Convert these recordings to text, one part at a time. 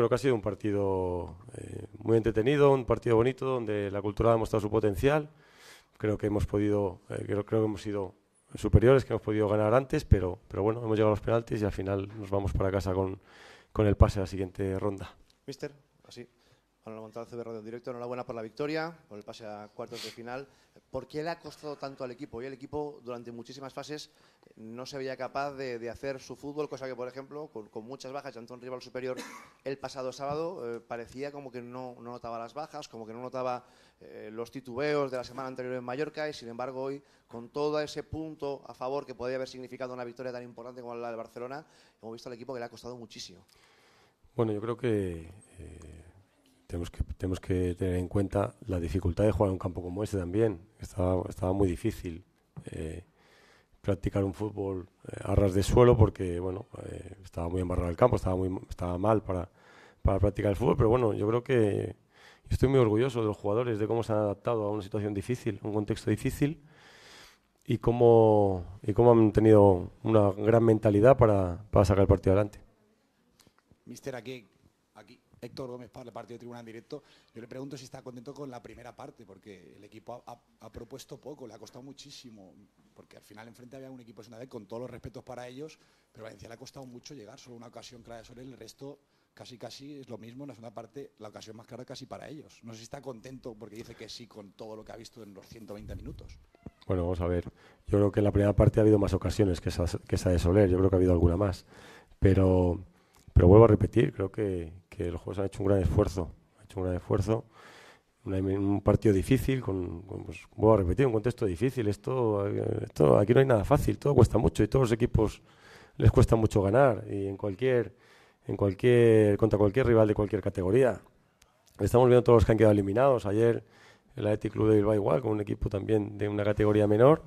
creo que ha sido un partido eh, muy entretenido, un partido bonito, donde la cultura ha demostrado su potencial. Creo que hemos podido, eh, creo, que hemos sido superiores, que hemos podido ganar antes, pero, pero bueno, hemos llegado a los penaltis y al final nos vamos para casa con, con el pase a la siguiente ronda. Mister, así. Bueno, el CB Radio en directo. Enhorabuena por la victoria, por el pase a cuartos de final. ¿Por qué le ha costado tanto al equipo? Y el equipo durante muchísimas fases no se veía capaz de, hacer su fútbol, cosa que, por ejemplo, con, muchas bajas, tanto un rival superior el pasado sábado, eh, parecía como que no, notaba las bajas, como que no notaba eh, los titubeos de la semana anterior en Mallorca y, sin embargo, hoy, con todo ese punto a favor que podría haber significado una victoria tan importante como la de Barcelona, hemos visto al equipo que le ha costado muchísimo. Bueno, yo creo que... Eh, tenemos que, tenemos que tener en cuenta la dificultad de jugar en un campo como ese también. Estaba, estaba muy difícil eh, practicar un fútbol eh, a ras de suelo porque, bueno, eh, estaba muy embarrado el campo, estaba, muy, estaba mal para, para practicar el fútbol, pero bueno, yo creo que estoy muy orgulloso de los jugadores, de cómo se han adaptado a una situación difícil, un contexto difícil y cómo, y cómo han tenido una gran mentalidad para, para sacar el partido adelante. Mister, aquí Héctor Gómez para el partido de tribuna en directo, yo le pregunto si está contento con la primera parte, porque el equipo ha, propuesto poco, le ha costado muchísimo, porque al final enfrente había un equipo de vez con todos los respetos para ellos, pero Valencia le ha costado mucho llegar, solo una ocasión clara de Soler, el resto casi casi es lo mismo en la segunda parte, la ocasión más clara casi para ellos. No sé si está contento porque dice que sí con todo lo que ha visto en los 120 minutos. Bueno, vamos a ver. Yo creo que en la primera parte ha habido más ocasiones que esa, de Soler, yo creo que ha habido alguna más. pero vuelvo a repetir, creo que, los juegos han hecho un gran esfuerzo, ha hecho un gran esfuerzo. un partido difícil, con, pues, voy a repetir, un contexto difícil. Esto, eh, esto, aquí no hay nada fácil, todo cuesta mucho y todos los equipos les cuesta mucho ganar y en cualquier, en cualquier, contra cualquier rival de cualquier categoría. Estamos viendo todos los que han quedado eliminados. Ayer el Athletic Club de Bilbao igual, con un equipo también de una categoría menor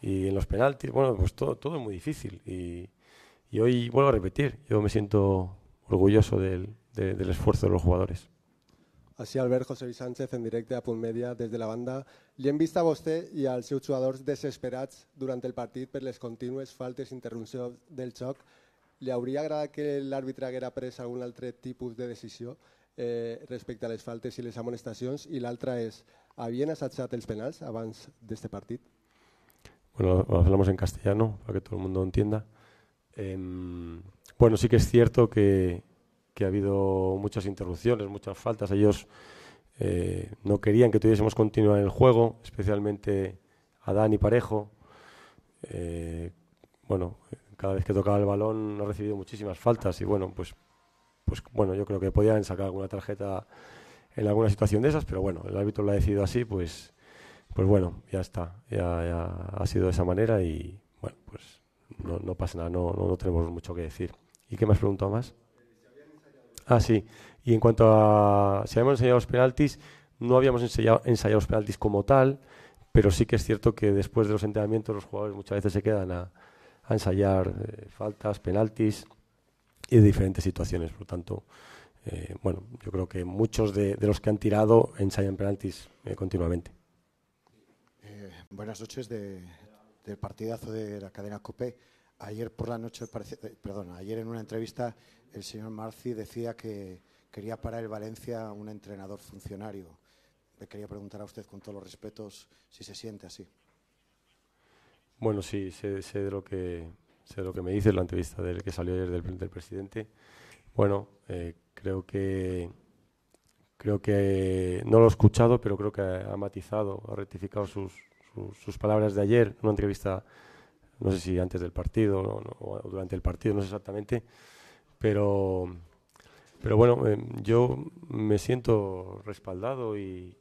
y en los penaltis, bueno, pues todo, todo es muy difícil y, y hoy vuelvo a repetir, yo me siento orgulloso del, de, del esfuerzo de los jugadores. Així, Albert, José Luis Sánchez, en directe a Punt Mèdia, des de la banda. Li hem vist a vostè i als seus jugadors desesperats durant el partit per les contínues faltes i interrupció del xoc. Li hauria agradat que l'àrbitre haguera pres algun altre tipus de decisió eh, respecte a les faltes i les amonestacions? I l'altra és, havien assajat els penals abans d'este partit? Bueno, hablamos en castellano para que todo el mundo entienda. Eh, bueno, sí que es cierto que, que ha habido muchas interrupciones, muchas faltas. Ellos eh, no querían que tuviésemos continuar en el juego, especialmente Adán y Parejo. Eh, bueno, cada vez que tocaba el balón ha recibido muchísimas faltas y bueno, pues, pues bueno, yo creo que podían sacar alguna tarjeta en alguna situación de esas, pero bueno, el árbitro lo ha decidido así, pues, pues bueno, ya está, ya, ha sido de esa manera y bueno, pues no, pasa nada, no, no, tenemos mucho que decir. ¿Y qué más has más? Ah, sí. Y en cuanto a si habíamos enseñado los penaltis, no habíamos ensayado, los penaltis como tal, pero sí que es cierto que después de los entrenamientos los jugadores muchas veces se quedan a, ensayar eh, faltas, penaltis y diferentes situaciones. Por lo tanto, eh, bueno, yo creo que muchos de, los que han tirado ensayan penaltis eh, continuamente. buenas noches del partidazo de la cadena Copé. Ayer por la noche, eh, perdón, ayer en una entrevista el señor Marci decía que quería parar el Valencia un entrenador funcionario. Le quería preguntar a usted con todos los respetos si se siente así. Bueno, sí, sé, de lo que sé lo que me dice la entrevista del que salió ayer del, presidente. Bueno, eh, creo que creo que no lo he escuchado, pero creo que ha, matizado, ha rectificado sus, palabras de ayer, en una entrevista no sé si antes del partido o durante el partido, no sé exactamente, pero, pero bueno, eh, yo me siento respaldado y,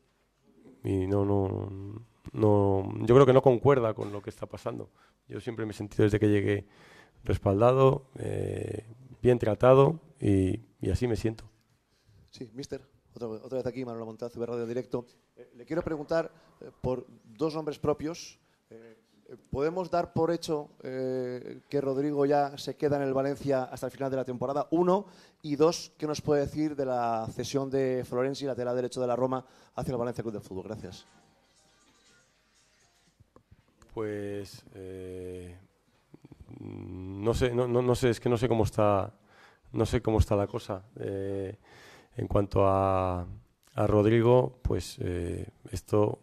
no, no, no, yo creo que no concuerda con lo que está pasando. Yo siempre me he sentido desde que llegué respaldado, eh, bien tratado y, así me siento. Sí, mister, otra, vez aquí, Manuel Montaz, de Radio Directo. Eh, le quiero preguntar por dos nombres propios. ¿Podemos dar por hecho eh, que Rodrigo ya se queda en el Valencia hasta el final de la temporada? Uno. Y dos, ¿qué nos puede decir de la cesión de Florenzi, lateral derecho de la Roma, hacia el Valencia Club de Fútbol? Gracias. Pues eh, no sé, no, sé, es que no sé cómo está, no sé cómo está la cosa. Eh, en cuanto a, a Rodrigo, pues esto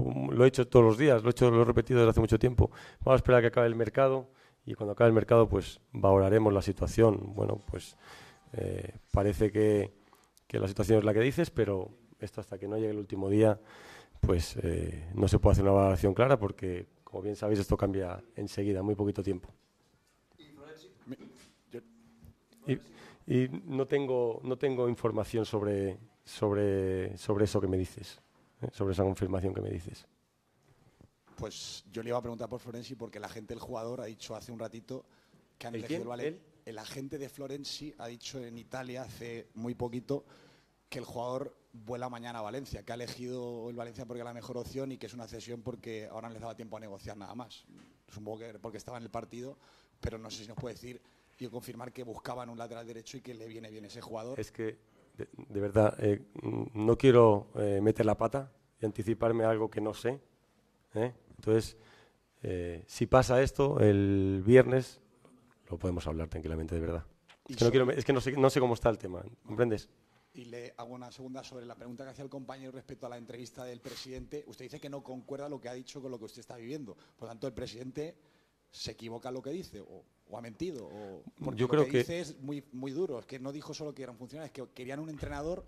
Mm, lo he hecho todos los días, lo he, hecho, lo he repetido desde hace mucho tiempo. Vamos a esperar a que acabe el mercado y cuando acabe el mercado pues valoraremos la situación. Bueno, pues eh, parece que, la situación es la que dices, pero esto hasta que no llegue el último día pues eh, no se puede hacer una valoración clara porque, como bien sabéis, esto cambia enseguida, muy poquito tiempo. Y, no tengo no tengo información sobre sobre eso que me dices. ¿eh? sobre esa confirmación que me dices. Pues yo le iba a preguntar por Florenzi porque la gente, del jugador, ha dicho hace un ratito que han ¿El elegido el Valencia. ¿El? agente de Florenzi ha dicho en Italia hace muy poquito que el jugador vuela mañana a Valencia, que ha elegido el Valencia porque era la mejor opción y que es una cesión porque ahora no les daba tiempo a negociar nada más. Supongo que porque estaba en el partido, pero no sé si nos puede decir y confirmar que buscaban un lateral derecho y que le viene bien ese jugador. Es que, de, verdad, eh, Mm, no quiero eh, meter la pata y anticiparme algo que no sé. ¿eh? Entonces, eh, si pasa esto el viernes, lo podemos hablar tranquilamente, de verdad. Es que, no, sé, cómo está el tema, ¿comprendes? Y le hago una segunda sobre la pregunta que hacía el compañero respecto a la entrevista del presidente. Usted dice que no concuerda lo que ha dicho con lo que usted está viviendo. Por lo tanto, el presidente se equivoca en lo que dice o, ha mentido. Yo creo lo que, dice es muy, muy duro. Es que no dijo solo que eran funcionarios, es que querían un entrenador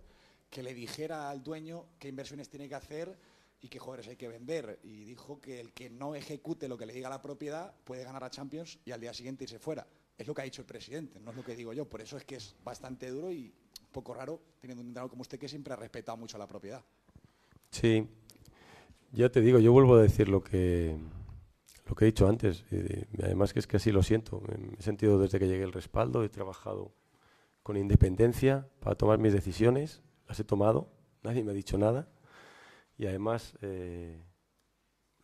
que le dijera al dueño qué inversiones tiene que hacer y qué jugadores hay que vender. Y dijo que el que no ejecute lo que le diga la propiedad puede ganar a Champions y al día siguiente irse fuera. Es lo que ha dicho el presidente, no es lo que digo yo. Por eso es que es bastante duro y poco raro teniendo un entrenador como usted que siempre ha respetado mucho a la propiedad. Sí, ya te digo, yo vuelvo a decir lo que, lo que he dicho antes. Eh, además que es que así lo siento. Me he sentido desde que llegué el respaldo, he trabajado con independencia para tomar mis decisiones las he tomado, nadie me ha dicho nada y además eh,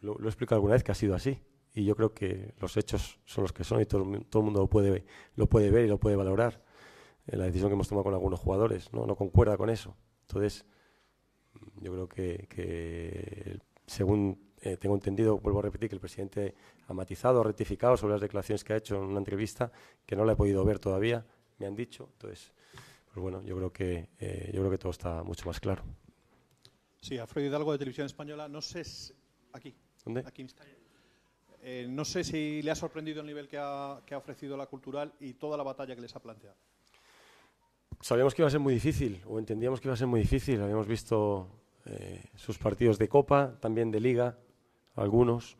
lo, lo, he explicado alguna vez que ha sido así y yo creo que los hechos son los que son y todo, el mundo lo puede, lo puede ver y lo puede valorar. en la decisión que hemos tomado con algunos jugadores no, no concuerda con eso. Entonces, mm, yo creo que, según eh, tengo entendido, vuelvo a repetir, que el presidente ha matizado, ha rectificado sobre las declaraciones que ha hecho en una entrevista que no la he podido ver todavía, me han dicho. Entonces, pues bueno, eh, yo creo que, todo está mucho más claro. Sí, Alfredo Hidalgo de Televisión Española, no sé si... Aquí. Eh, no sé si le ha sorprendido el nivel que ha, ofrecido la cultural y toda la batalla que les ha planteado. Sabíamos que iba a ser muy difícil, o entendíamos que iba a ser muy difícil. Habíamos visto eh, sus partidos de Copa, también de Liga, algunos,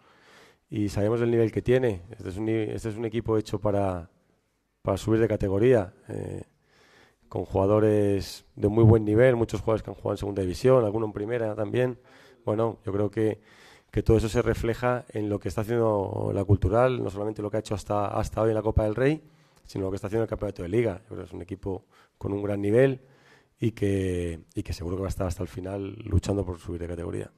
y sabemos el nivel que tiene. Este es un, este equipo hecho para, subir de categoría con jugadores de muy buen nivel, muchos jugadores que han jugado en segunda división, algunos en primera también. Bueno, yo creo que, que todo eso se refleja en lo que está haciendo la cultural, no solamente lo que ha hecho hasta, hasta hoy en la Copa del Rey, sino lo que está haciendo el Campeonato de Liga. es un equipo con un gran nivel y que, y que seguro que va a estar hasta el final luchando por subir de categoría.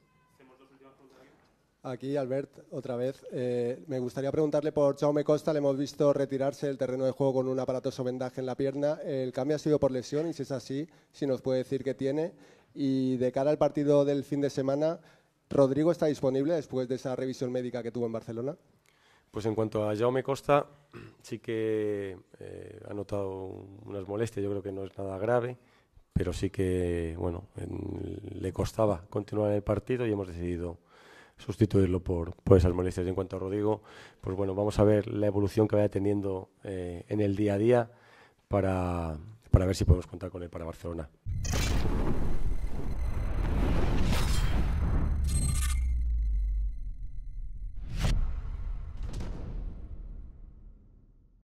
Aquí, Albert, otra vez. Eh, me gustaría preguntarle por Jaume Costa. Le hemos visto retirarse del terreno de juego con un aparatoso vendaje en la pierna. ¿El cambio ha sido por lesión? Y si es así, si nos puede decir qué tiene. Y de cara al partido del fin de semana, ¿Rodrigo está disponible después de esa revisión médica que tuvo en Barcelona? Pues en cuanto a Jaume Costa, sí que eh, ha notado unas molestias. Yo creo que no es nada grave pero sí que bueno le costaba continuar el partido y hemos decidido sustituirlo por, por esas molestias. en cuanto a Rodrigo, pues bueno, vamos a ver la evolución que vaya teniendo eh, en el día a día para ver si podemos contar con él para Barcelona.